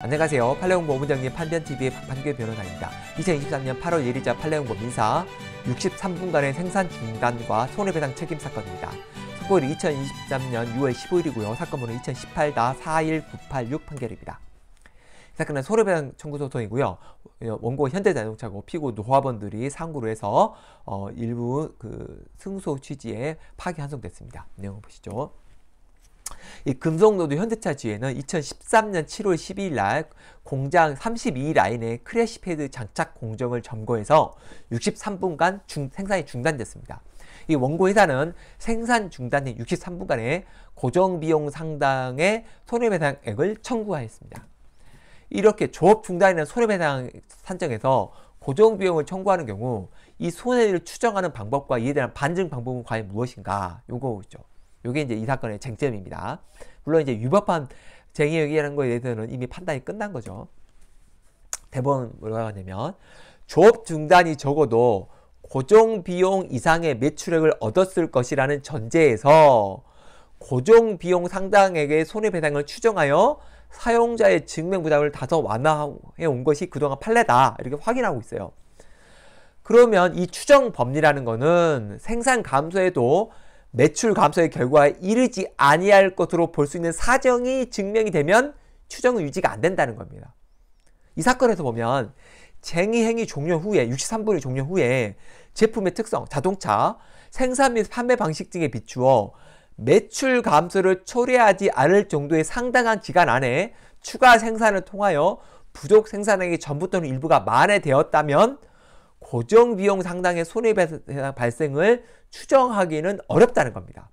안녕하세요. 팔레옹보 부장님 판변TV의 박판규 변호사입니다. 2023년 8월 1일자 팔레옹보 민사 63분간의 생산 중단과 손해배상 책임 사건입니다. 선고일이 2023년 6월 15일이고요. 사건번호 2018-41986 판결입니다. 이 사건은 손해배상 청구 소송이고요. 어, 원고 현대자동차고 피고 노화번들이 상고로 해서 어, 일부 그 승소 취지에 파기 환송됐습니다. 내용 보시죠. 이금속노드 현대차주에는 2013년 7월 12일 날 공장 32 라인에 크래시패드 장착 공정을 점거해서 63분간 중, 생산이 중단됐습니다. 이 원고 회사는 생산 중단인 6 3분간에 고정 비용 상당의 손해배상액을 청구하였습니다. 이렇게 조업 중단이나 손해배상 산정에서 고정 비용을 청구하는 경우 이 손해를 추정하는 방법과 이에 대한 반증 방법은 과연 무엇인가? 요거죠. 이게 이제 이 사건의 쟁점입니다. 물론 이제 위법한 쟁의역이라는 거에 대해서는 이미 판단이 끝난 거죠. 대법원 뭐라고 하냐면 조업 중단이 적어도 고정 비용 이상의 매출액을 얻었을 것이라는 전제에서 고정 비용 상당액의 손해배상을 추정하여 사용자의 증명 부담을 다소 완화해 온 것이 그동안 판례다 이렇게 확인하고 있어요. 그러면 이 추정 법리라는 거는 생산 감소에도 매출 감소의 결과에 이르지 아니할 것으로 볼 수 있는 사정이 증명이 되면 추정은 유지가 안 된다는 겁니다. 이 사건에서 보면 쟁의 행위 종료 후에 63분이 종료 후에 제품의 특성, 자동차, 생산 및 판매 방식 등에 비추어 매출 감소를 초래하지 않을 정도의 상당한 기간 안에 추가 생산을 통하여 부족 생산액이 전부 또는 일부가 만회되었다면 고정 비용 상당의 손해 발생을 추정하기는 어렵다는 겁니다.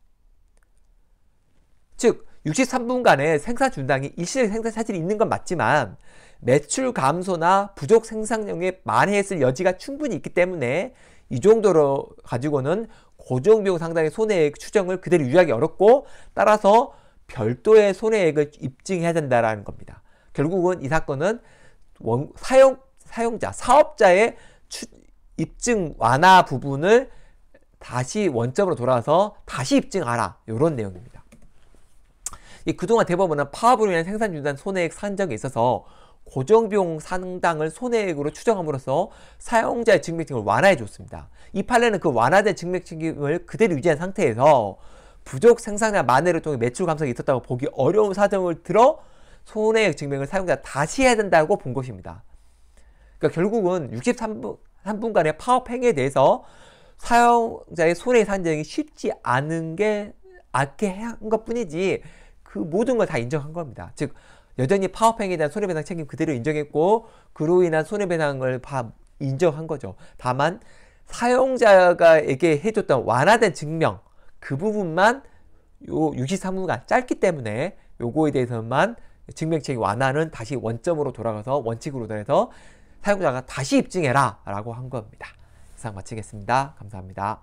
즉 63분간의 생산 준당이 일시적 생산 사실이 있는 건 맞지만 매출 감소나 부족 생산량에 만회했을 여지가 충분히 있기 때문에 이 정도로 가지고는 고정비용 상당의 손해액 추정을 그대로 유지하기 어렵고 따라서 별도의 손해액을 입증해야 된다라는 겁니다. 결국은 이 사건은 원, 사용, 사용자, 사업자의 추, 입증 완화 부분을 다시 원점으로 돌아서 다시 입증하라 이런 내용입니다. 이 그동안 대법원은 파업으로 인한 생산 중단 손해액 산정에 있어서 고정비용 상당을 손해액으로 추정함으로써 사용자의 증명책임을 완화해 줬습니다. 이 판례는 그 완화된 증명책임을 그대로 유지한 상태에서 부족 생산량 만회를 통해 매출 감소가 있었다고 보기 어려운 사정을 들어 손해액 증명을 사용자 다시 해야 된다고 본 것입니다. 그러니까 결국은 63번 한 분간의 파업 행위에 대해서 사용자의 손해 산정이 쉽지 않은 게 악해 한 것뿐이지 그 모든 걸 다 인정한 겁니다. 즉 여전히 파업 행위에 대한 손해배상 책임 그대로 인정했고 그로 인한 손해배상을 바, 인정한 거죠. 다만 사용자가에게 해줬던 완화된 증명 그 부분만 요 63분간 짧기 때문에 요거에 대해서만 증명책이 완화는 다시 원점으로 돌아가서 원칙으로 돌아서 사용자가 다시 입증해라 라고 한 겁니다. 이상 마치겠습니다. 감사합니다.